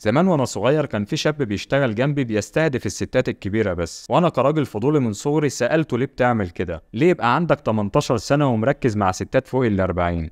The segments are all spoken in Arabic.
زمان وانا صغير كان في شاب بيشتغل جنبي بيستهدف الستات الكبيره بس وانا كراجل فضولي من صغري سالته ليه بتعمل كده ليه يبقى عندك 18 سنه ومركز مع ستات فوق ال 40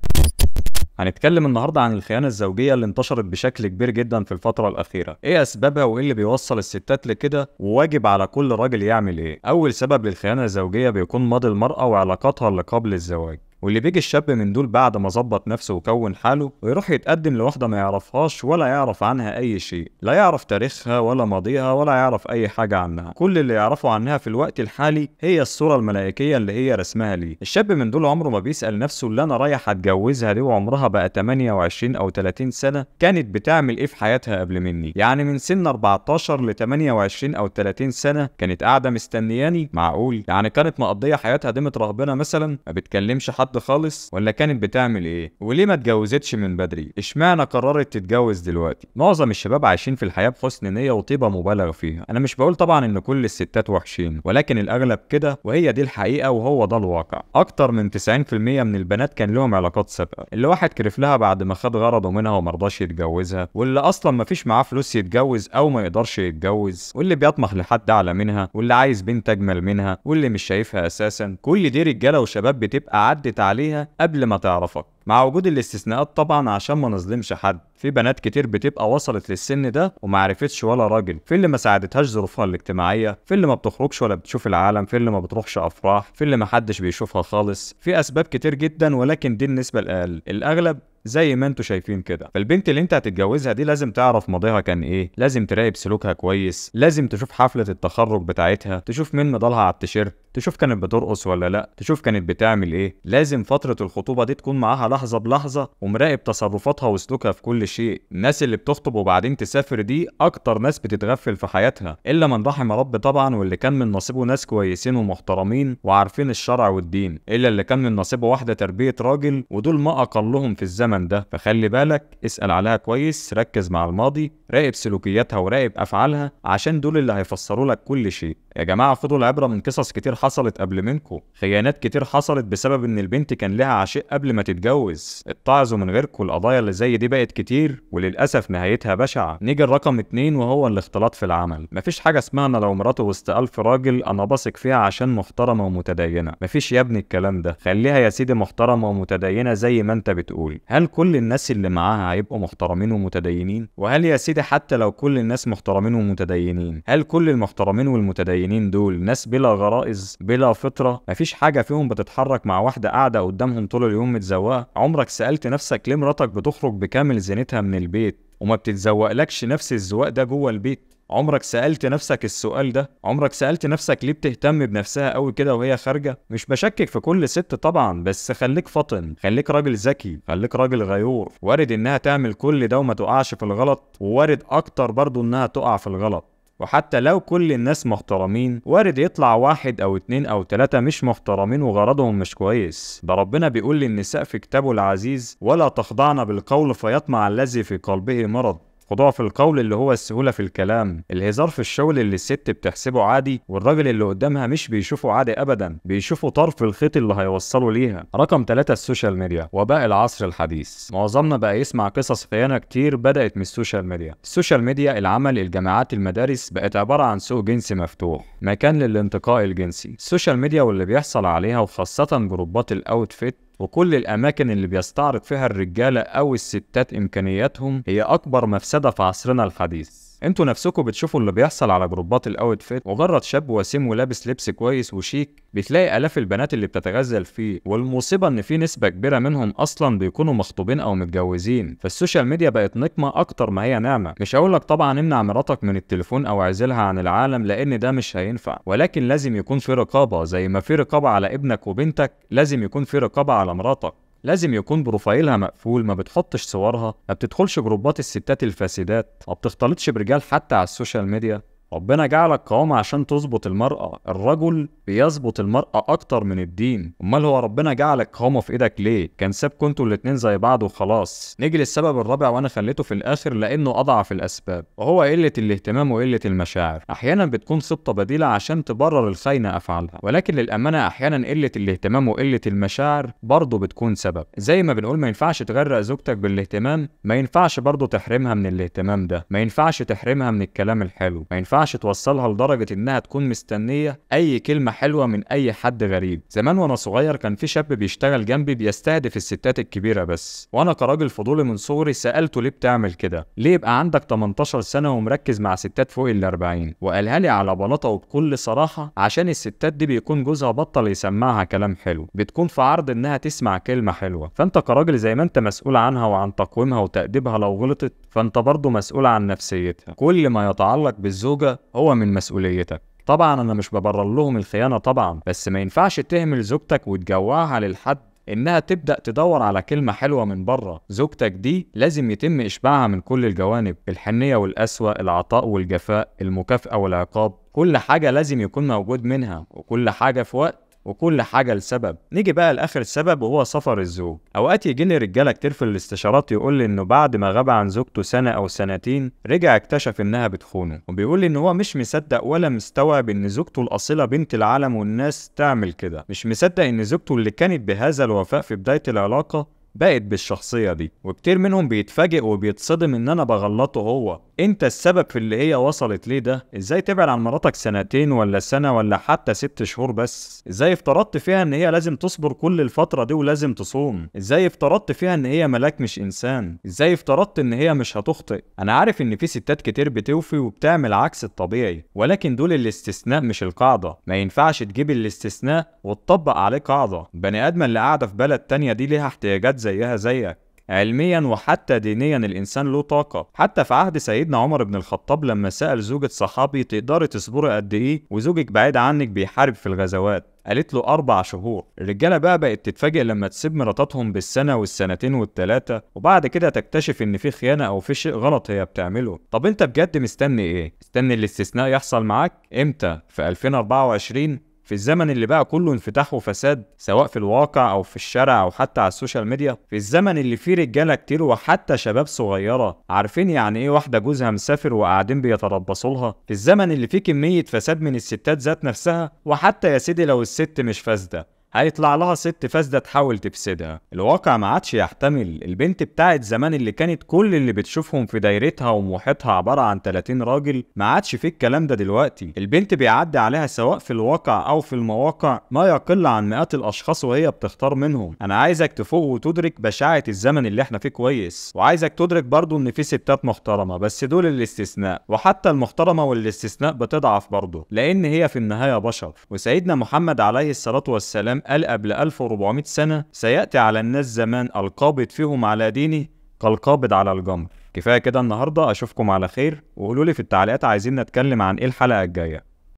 هنتكلم النهارده عن الخيانه الزوجيه اللي انتشرت بشكل كبير جدا في الفتره الاخيره ايه اسبابها وايه اللي بيوصل الستات لكده وواجب على كل راجل يعمل ايه اول سبب للخيانه الزوجيه بيكون ماضي المراه وعلاقاتها اللي قبل الزواج واللي بيجي الشاب من دول بعد ما ظبط نفسه وكون حاله ويروح يتقدم لواحدة ما يعرفهاش ولا يعرف عنها أي شيء، لا يعرف تاريخها ولا ماضيها ولا يعرف أي حاجة عنها، كل اللي يعرفه عنها في الوقت الحالي هي الصورة الملائكية اللي هي رسمها ليه، الشاب من دول عمره ما بيسأل نفسه اللي أنا رايح أتجوزها دي وعمرها بقى 28 أو 30 سنة كانت بتعمل إيه في حياتها قبل مني، يعني من سن 14 ل 28 أو 30 سنة كانت قاعدة مستنياني؟ معقول؟ يعني كانت مقضية حياتها دمت رهبنا مثلا ما بتكلمش حد حد خالص ولا كانت بتعمل ايه وليه ما اتجوزتش من بدري اشمعنى قررت تتجوز دلوقتي معظم الشباب عايشين في الحياه بحسن نيه وطيبه مبالغ فيها انا مش بقول طبعا ان كل الستات وحشين ولكن الاغلب كده وهي دي الحقيقه وهو ده الواقع اكتر من 90% من البنات كان لهم علاقات سابقه اللي واحد كرف لها بعد ما خد غرضه منها ومرضاش يتجوزها واللي اصلا ما فيش معاه فلوس يتجوز او ما يقدرش يتجوز واللي بيطمح لحد اعلى منها واللي عايز بنت اجمل منها واللي مش شايفها اساسا كل دي رجاله وشباب بتبقى عدت اتعودت عليها قبل ما تعرفك مع وجود الاستثناءات طبعا عشان ما نظلمش حد في بنات كتير بتبقى وصلت للسن ده ومعرفتش ولا راجل في اللي ما ساعدتهاش ظروفها الاجتماعيه في اللي ما بتخرجش ولا بتشوف العالم في اللي ما بتروحش افراح في اللي ما حدش بيشوفها خالص في اسباب كتير جدا ولكن دي النسبه الاقل الاغلب زي ما انتوا شايفين كده فالبنت اللي انت هتتجوزها دي لازم تعرف ماضيها كان ايه لازم تراقب سلوكها كويس لازم تشوف حفله التخرج بتاعتها تشوف مين مضالها على التيشيرت تشوف كانت بترقص ولا لا تشوف كانت بتعمل ايه لازم فتره الخطوبه دي تكون معاها لحظه بلحظه ومراقب تصرفاتها وسلوكها في كل شيء الناس اللي بتخطب وبعدين تسافر دي اكتر ناس بتتغفل في حياتها الا من رحم رب طبعا واللي كان من نصيبه ناس كويسين ومحترمين وعارفين الشرع والدين الا اللي كان من نصيبه واحده تربيه راجل ودول ما اقلهم في الزمن الزمن ده فخلي بالك اسأل عليها كويس ركز مع الماضي راقب سلوكياتها وراقب أفعالها عشان دول اللي هيفسروا لك كل شيء يا جماعه خدوا العبره من قصص كتير حصلت قبل منكو خيانات كتير حصلت بسبب ان البنت كان لها عشق قبل ما تتجوز اتعظوا من غيركو القضايا اللي زي دي بقت كتير وللاسف نهايتها بشعه نيجي الرقم اتنين وهو الاختلاط في العمل مفيش حاجه اسمها انا لو مراته وسط ألف راجل انا بثق فيها عشان محترمه ومتدينه مفيش يا ابني الكلام ده خليها يا سيدي محترمه ومتدينه زي ما انت بتقول هل كل الناس اللي معاها هيبقوا محترمين ومتدينين وهل يا سيدي حتى لو كل الناس محترمين ومتدينين هل كل المحترمين والمتدينين المتدينين دول ناس بلا غرائز بلا فطره مفيش حاجه فيهم بتتحرك مع واحده قاعده قدامهم طول اليوم متزوقه عمرك سالت نفسك ليه مراتك بتخرج بكامل زينتها من البيت وما بتتزوقلكش نفس الزواق ده جوه البيت عمرك سألت نفسك السؤال ده؟ عمرك سألت نفسك ليه بتهتم بنفسها قوي كده وهي خارجة؟ مش بشكك في كل ست طبعا بس خليك فطن، خليك راجل ذكي، خليك راجل غيور، وارد إنها تعمل كل ده وما تقعش في الغلط، ووارد أكتر برضه إنها تقع في الغلط. وحتى لو كل الناس محترمين وارد يطلع واحد او اتنين او تلاتة مش محترمين وغرضهم مش كويس ده ربنا بيقول للنساء في كتابه العزيز ولا تخضعن بالقول فيطمع الذي في قلبه مرض خضوع في القول اللي هو السهولة في الكلام الهزار في الشغل اللي الست بتحسبه عادي والراجل اللي قدامها مش بيشوفه عادي أبدا بيشوفه طرف الخيط اللي هيوصله ليها رقم 3 السوشيال ميديا وباء العصر الحديث معظمنا بقى يسمع قصص خيانة كتير بدأت من السوشيال ميديا السوشيال ميديا العمل الجامعات المدارس بقت عبارة عن سوق جنسي مفتوح مكان للانتقاء الجنسي السوشيال ميديا واللي بيحصل عليها وخاصة جروبات الاوتفيت وكل الأماكن اللي بيستعرض فيها الرجالة أو الستات إمكانياتهم هي أكبر مفسدة في عصرنا الحديث انتوا نفسكم بتشوفوا اللي بيحصل على جروبات الاوت فيت مجرد شاب وسيم ولابس لبس كويس وشيك بتلاقي الاف البنات اللي بتتغزل فيه والمصيبه ان في نسبه كبيره منهم اصلا بيكونوا مخطوبين او متجوزين فالسوشيال ميديا بقت نقمه اكتر ما هي نعمه مش هقول لك طبعا امنع مراتك من التليفون او اعزلها عن العالم لان ده مش هينفع ولكن لازم يكون في رقابه زي ما في رقابه على ابنك وبنتك لازم يكون في رقابه على مراتك لازم يكون بروفايلها مقفول ما بتحطش صورها ما بتدخلش جروبات الستات الفاسدات ما بتختلطش برجال حتى على السوشيال ميديا ربنا جعلك قوامة عشان تظبط المرأة الرجل بيظبط المرأة أكتر من الدين أمال هو ربنا جعلك قوامة في إيدك ليه كان سابكوا انتوا الاتنين زي بعض وخلاص نيجي للسبب الرابع وأنا خليته في الآخر لأنه أضعف الأسباب وهو قلة الاهتمام وقلة المشاعر أحيانا بتكون خطة بديلة عشان تبرر الخاينة أفعالها ولكن للأمانة أحيانا قلة الاهتمام وقلة المشاعر برضه بتكون سبب زي ما بنقول ما ينفعش تغرق زوجتك بالاهتمام ما ينفعش برضه تحرمها من الاهتمام ده ما ينفعش تحرمها من الكلام الحلو ما ينفعش ينفعش توصلها لدرجه انها تكون مستنيه اي كلمه حلوه من اي حد غريب زمان وانا صغير كان في شاب بيشتغل جنبي بيستهدف الستات الكبيره بس وانا كراجل فضولي من صغري سالته ليه بتعمل كده ليه يبقى عندك 18 سنه ومركز مع ستات فوق ال 40 وقالها لي على بلاطه وبكل صراحه عشان الستات دي بيكون جوزها بطل يسمعها كلام حلو بتكون في عرض انها تسمع كلمه حلوه فانت كراجل زي ما انت مسؤول عنها وعن تقويمها وتاديبها لو غلطت فانت برضه مسؤول عن نفسيتها كل ما يتعلق بالزوجه هو من مسؤوليتك طبعا انا مش ببرر لهم الخيانة طبعا بس ما ينفعش تهمل زوجتك وتجوعها للحد انها تبدا تدور على كلمه حلوه من بره زوجتك دي لازم يتم اشباعها من كل الجوانب الحنيه والقسوه العطاء والجفاء المكافاه والعقاب كل حاجه لازم يكون موجود منها وكل حاجه في وقت وكل حاجه لسبب نيجي بقى لاخر السبب وهو سفر الزوج اوقات يجي لي رجاله كتير في الاستشارات يقول لي انه بعد ما غاب عن زوجته سنه او سنتين رجع اكتشف انها بتخونه وبيقول لي ان هو مش مصدق ولا مستوعب ان زوجته الاصيله بنت العالم والناس تعمل كده مش مصدق ان زوجته اللي كانت بهذا الوفاء في بدايه العلاقه بقت بالشخصية دي وكتير منهم بيتفاجئ وبيتصدم ان انا بغلطه هو انت السبب في اللي هي وصلت ليه ده ازاي تبعد عن مراتك سنتين ولا سنة ولا حتى ست شهور بس ازاي افترضت فيها ان هي لازم تصبر كل الفترة دي ولازم تصوم ازاي افترضت فيها ان هي ملاك مش انسان ازاي افترضت ان هي مش هتخطئ انا عارف ان في ستات كتير بتوفي وبتعمل عكس الطبيعي ولكن دول الاستثناء مش القاعدة ما ينفعش تجيب الاستثناء وتطبق عليه قاعدة بني ادم اللي قاعدة في بلد تانية دي ليها احتياجات زيها زيك علميا وحتى دينيا الانسان له طاقه حتى في عهد سيدنا عمر بن الخطاب لما سال زوجة صحابي تقدري تصبري قد ايه وزوجك بعيد عنك بيحارب في الغزوات قالت له أربع شهور الرجالة بقى بقت تتفاجئ لما تسيب مراتاتهم بالسنة والسنتين والتلاتة وبعد كده تكتشف إن في خيانة أو في شيء غلط هي بتعمله طب أنت بجد مستني إيه؟ مستني الاستثناء يحصل معاك؟ إمتى؟ في 2024 في الزمن اللي بقى كله انفتاح وفساد سواء في الواقع او في الشارع او حتى على السوشيال ميديا في الزمن اللي فيه رجاله كتير وحتى شباب صغيره عارفين يعني ايه واحده جوزها مسافر وقاعدين بيتربصوا لها في الزمن اللي فيه كميه فساد من الستات ذات نفسها وحتى يا سيدي لو الست مش فاسده هيطلع لها ست فاسده تحاول تفسدها الواقع ما عادش يحتمل البنت بتاعت زمان اللي كانت كل اللي بتشوفهم في دايرتها ومحيطها عباره عن 30 راجل ما عادش في الكلام ده دلوقتي البنت بيعدي عليها سواء في الواقع او في المواقع ما يقل عن مئات الاشخاص وهي بتختار منهم انا عايزك تفوق وتدرك بشاعه الزمن اللي احنا فيه كويس وعايزك تدرك برضو ان في ستات محترمه بس دول الاستثناء وحتى المحترمه والاستثناء بتضعف برضه لان هي في النهايه بشر وسيدنا محمد عليه الصلاه والسلام قال قبل 1400 سنة سيأتي على الناس زمان القابض فيهم على دينه كالقابض على الجمر كفاية كده النهاردة أشوفكم على خير وقولولي في التعليقات عايزين نتكلم عن إيه الحلقة الجاية